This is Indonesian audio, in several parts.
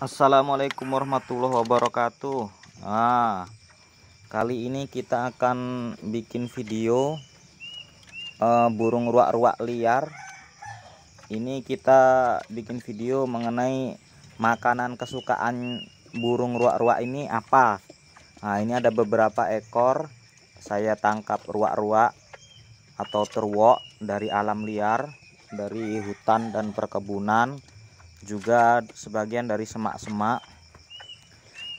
Assalamualaikum warahmatullahi wabarakatuh nah, Kali ini kita akan bikin video uh, Burung ruak-ruak liar Ini kita bikin video mengenai Makanan kesukaan burung ruak-ruak ini apa Nah ini ada beberapa ekor Saya tangkap ruak-ruak Atau teruak dari alam liar Dari hutan dan perkebunan juga sebagian dari semak-semak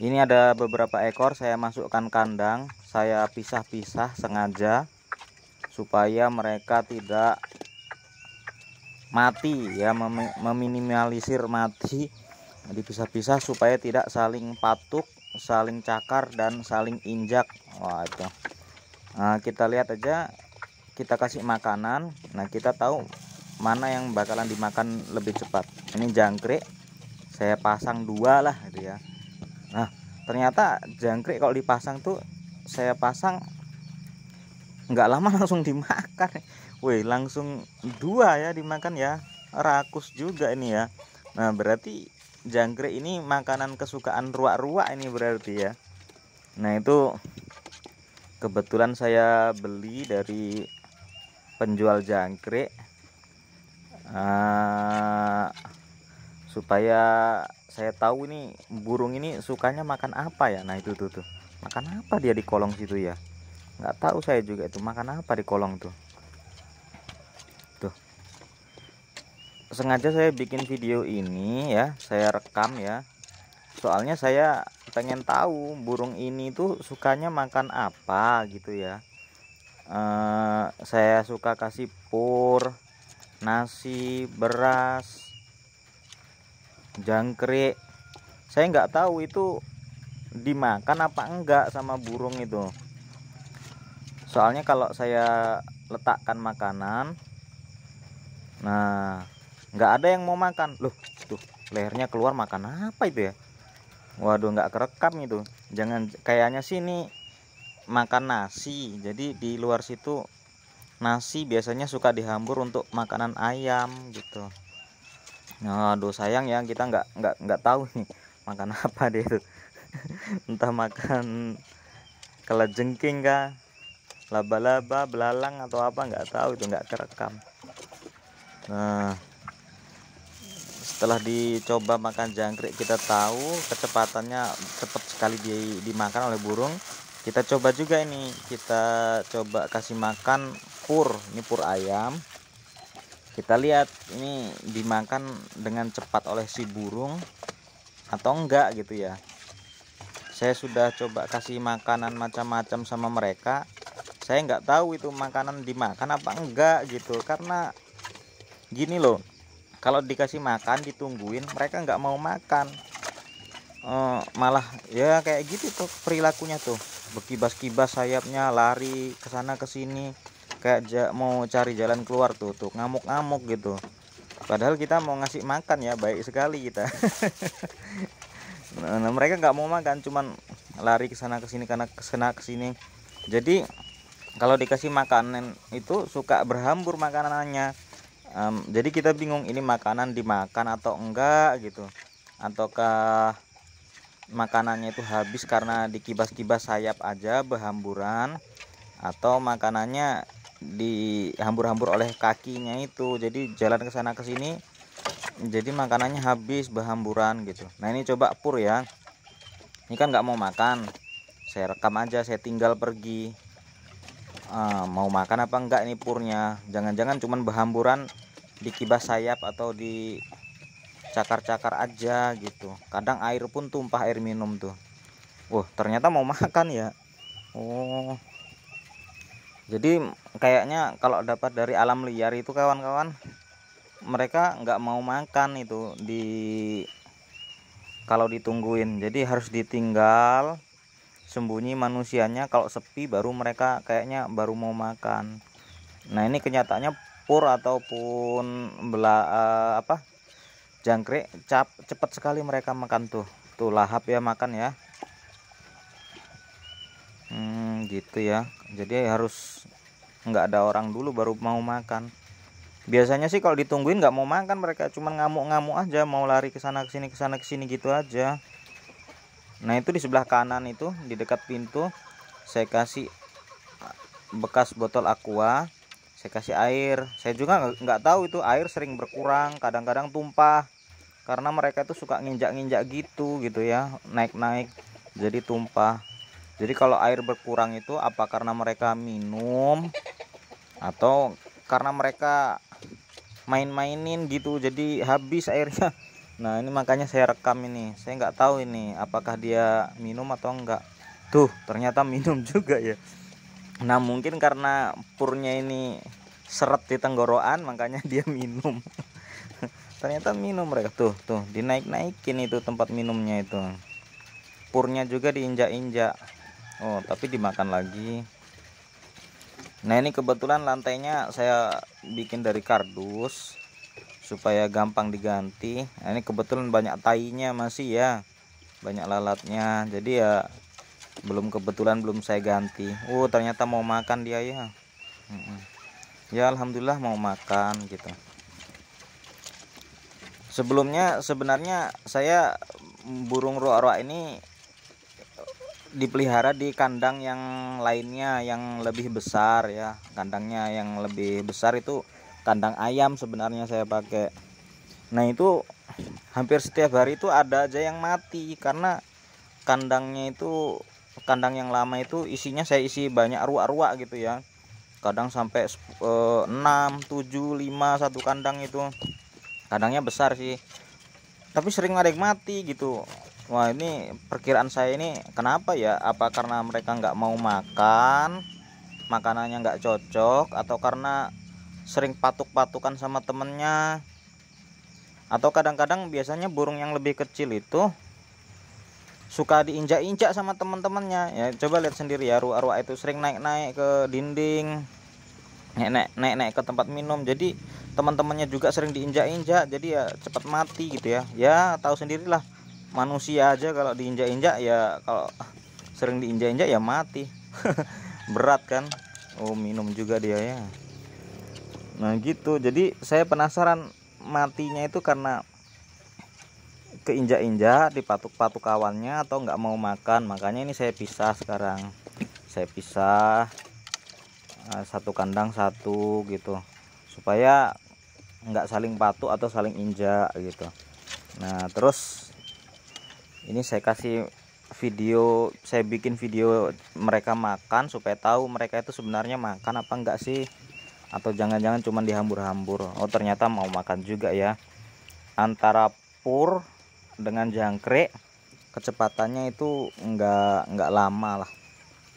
ini ada beberapa ekor saya masukkan kandang saya pisah-pisah sengaja supaya mereka tidak mati ya mem meminimalisir mati dipisah-pisah supaya tidak saling patuk saling cakar dan saling injak wah itu nah, kita lihat aja kita kasih makanan nah kita tahu mana yang bakalan dimakan lebih cepat ini jangkrik saya pasang dua lah gitu ya nah ternyata jangkrik kalau dipasang tuh saya pasang nggak lama langsung dimakan woi langsung dua ya dimakan ya rakus juga ini ya nah berarti jangkrik ini makanan kesukaan ruak-ruak ini berarti ya nah itu kebetulan saya beli dari penjual jangkrik uh, supaya saya tahu ini burung ini sukanya makan apa ya nah itu tuh tuh makan apa dia di kolong situ ya nggak tahu saya juga itu makan apa di kolong tuh tuh sengaja saya bikin video ini ya saya rekam ya soalnya saya pengen tahu burung ini tuh sukanya makan apa gitu ya uh, saya suka kasih pur nasi beras jangkrik saya nggak tahu itu dimakan apa enggak sama burung itu soalnya kalau saya letakkan makanan nah nggak ada yang mau makan loh tuh lehernya keluar makan apa itu ya waduh nggak kerekam itu jangan kayaknya sini makan nasi jadi di luar situ nasi biasanya suka dihambur untuk makanan ayam gitu nah, aduh sayang ya kita nggak nggak nggak tahu nih makan apa deh itu entah makan kelejengking kah laba-laba belalang atau apa nggak tahu itu nggak kerekam nah setelah dicoba makan jangkrik kita tahu kecepatannya cepat sekali di, dimakan oleh burung kita coba juga ini kita coba kasih makan pur ini pur ayam kita lihat ini dimakan dengan cepat oleh si burung atau enggak gitu ya saya sudah coba kasih makanan macam-macam sama mereka saya enggak tahu itu makanan dimakan apa enggak gitu karena gini loh kalau dikasih makan ditungguin mereka enggak mau makan e, malah ya kayak gitu tuh perilakunya tuh berkibas-kibas sayapnya lari kesana kesini kayak mau cari jalan keluar tuh tuh ngamuk-ngamuk gitu padahal kita mau ngasih makan ya baik sekali kita nah, nah, mereka nggak mau makan cuman lari ke sana ke sini karena ke sana ke sini jadi kalau dikasih makanan itu suka berhambur makanannya um, jadi kita bingung ini makanan dimakan atau enggak gitu ataukah makanannya itu habis karena dikibas-kibas sayap aja berhamburan atau makanannya dihambur-hambur oleh kakinya itu jadi jalan ke sana ke sini jadi makanannya habis berhamburan gitu nah ini coba pur ya ini kan nggak mau makan saya rekam aja saya tinggal pergi uh, mau makan apa enggak ini purnya jangan-jangan cuman berhamburan di kibas sayap atau di cakar-cakar aja gitu kadang air pun tumpah air minum tuh Wah ternyata mau makan ya Oh jadi kayaknya kalau dapat dari alam liar itu kawan-kawan mereka nggak mau makan itu di kalau ditungguin jadi harus ditinggal sembunyi manusianya kalau sepi baru mereka kayaknya baru mau makan nah ini kenyataannya pur ataupun bela uh, apa jangkrik cap cepat sekali mereka makan tuh tuh lahap ya makan ya hmm, gitu ya jadi harus nggak ada orang dulu baru mau makan biasanya sih kalau ditungguin nggak mau makan mereka cuma ngamuk-ngamuk aja mau lari ke sana ke sini ke sana ke sini gitu aja nah itu di sebelah kanan itu di dekat pintu saya kasih bekas botol aqua saya kasih air saya juga nggak tahu itu air sering berkurang kadang-kadang tumpah karena mereka itu suka nginjak-nginjak gitu gitu ya naik-naik jadi tumpah jadi kalau air berkurang itu apa karena mereka minum atau karena mereka main-mainin gitu jadi habis airnya. Nah ini makanya saya rekam ini. Saya nggak tahu ini apakah dia minum atau enggak. Tuh ternyata minum juga ya. Nah mungkin karena purnya ini seret di tenggorokan makanya dia minum. ternyata minum mereka tuh tuh dinaik-naikin itu tempat minumnya itu. Purnya juga diinjak-injak. Oh tapi dimakan lagi Nah ini kebetulan lantainya saya bikin dari kardus Supaya gampang diganti nah, Ini kebetulan banyak tainya masih ya Banyak lalatnya Jadi ya belum kebetulan belum saya ganti oh ternyata mau makan dia ya ya alhamdulillah mau makan gitu sebelumnya sebenarnya saya burung roa-roa ini dipelihara di kandang yang lainnya yang lebih besar ya kandangnya yang lebih besar itu kandang ayam sebenarnya saya pakai nah itu hampir setiap hari itu ada aja yang mati karena kandangnya itu kandang yang lama itu isinya saya isi banyak ruak-ruak gitu ya kadang sampai 6 7 5 satu kandang itu kandangnya besar sih tapi sering ada yang mati gitu wah ini perkiraan saya ini kenapa ya apa karena mereka nggak mau makan makanannya nggak cocok atau karena sering patuk-patukan sama temennya atau kadang-kadang biasanya burung yang lebih kecil itu suka diinjak-injak sama teman-temannya ya coba lihat sendiri ya ruah-ruah itu sering naik-naik ke dinding naik-naik ke tempat minum jadi teman-temannya juga sering diinjak-injak jadi ya cepat mati gitu ya ya tahu sendirilah manusia aja kalau diinjak-injak ya kalau sering diinjak-injak ya mati berat kan oh minum juga dia ya nah gitu jadi saya penasaran matinya itu karena keinjak-injak dipatuk-patuk kawannya atau nggak mau makan makanya ini saya pisah sekarang saya pisah eh, satu kandang satu gitu supaya nggak saling patuk atau saling injak gitu nah terus ini saya kasih video saya bikin video mereka makan supaya tahu mereka itu sebenarnya makan apa enggak sih atau jangan-jangan cuma dihambur-hambur oh ternyata mau makan juga ya antara pur dengan jangkrik kecepatannya itu enggak enggak lama lah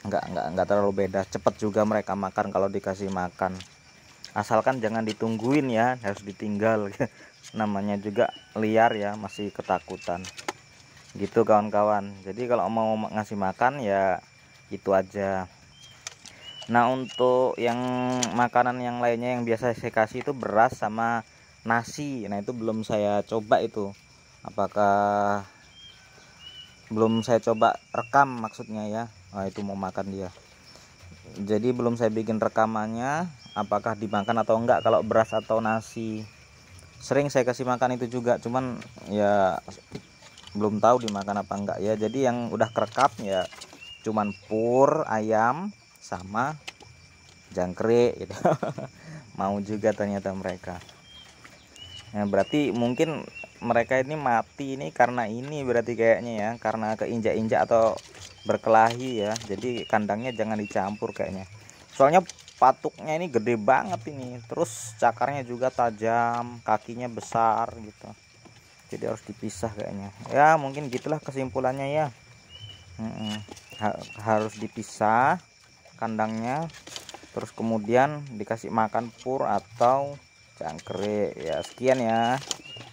enggak enggak enggak terlalu beda cepet juga mereka makan kalau dikasih makan asalkan jangan ditungguin ya harus ditinggal namanya juga liar ya masih ketakutan gitu kawan-kawan jadi kalau mau ngasih makan ya itu aja nah untuk yang makanan yang lainnya yang biasa saya kasih itu beras sama nasi nah itu belum saya coba itu apakah belum saya coba rekam maksudnya ya nah, itu mau makan dia jadi belum saya bikin rekamannya apakah dimakan atau enggak kalau beras atau nasi sering saya kasih makan itu juga cuman ya belum tahu dimakan apa enggak ya jadi yang udah kerekap ya cuman pur ayam sama jangkrik gitu mau juga ternyata mereka nah berarti mungkin mereka ini mati ini karena ini berarti kayaknya ya karena keinjak-injak atau berkelahi ya jadi kandangnya jangan dicampur kayaknya soalnya patuknya ini gede banget ini terus cakarnya juga tajam kakinya besar gitu jadi harus dipisah kayaknya ya mungkin gitulah kesimpulannya ya ha harus dipisah kandangnya terus kemudian dikasih makan pur atau cangkrik ya sekian ya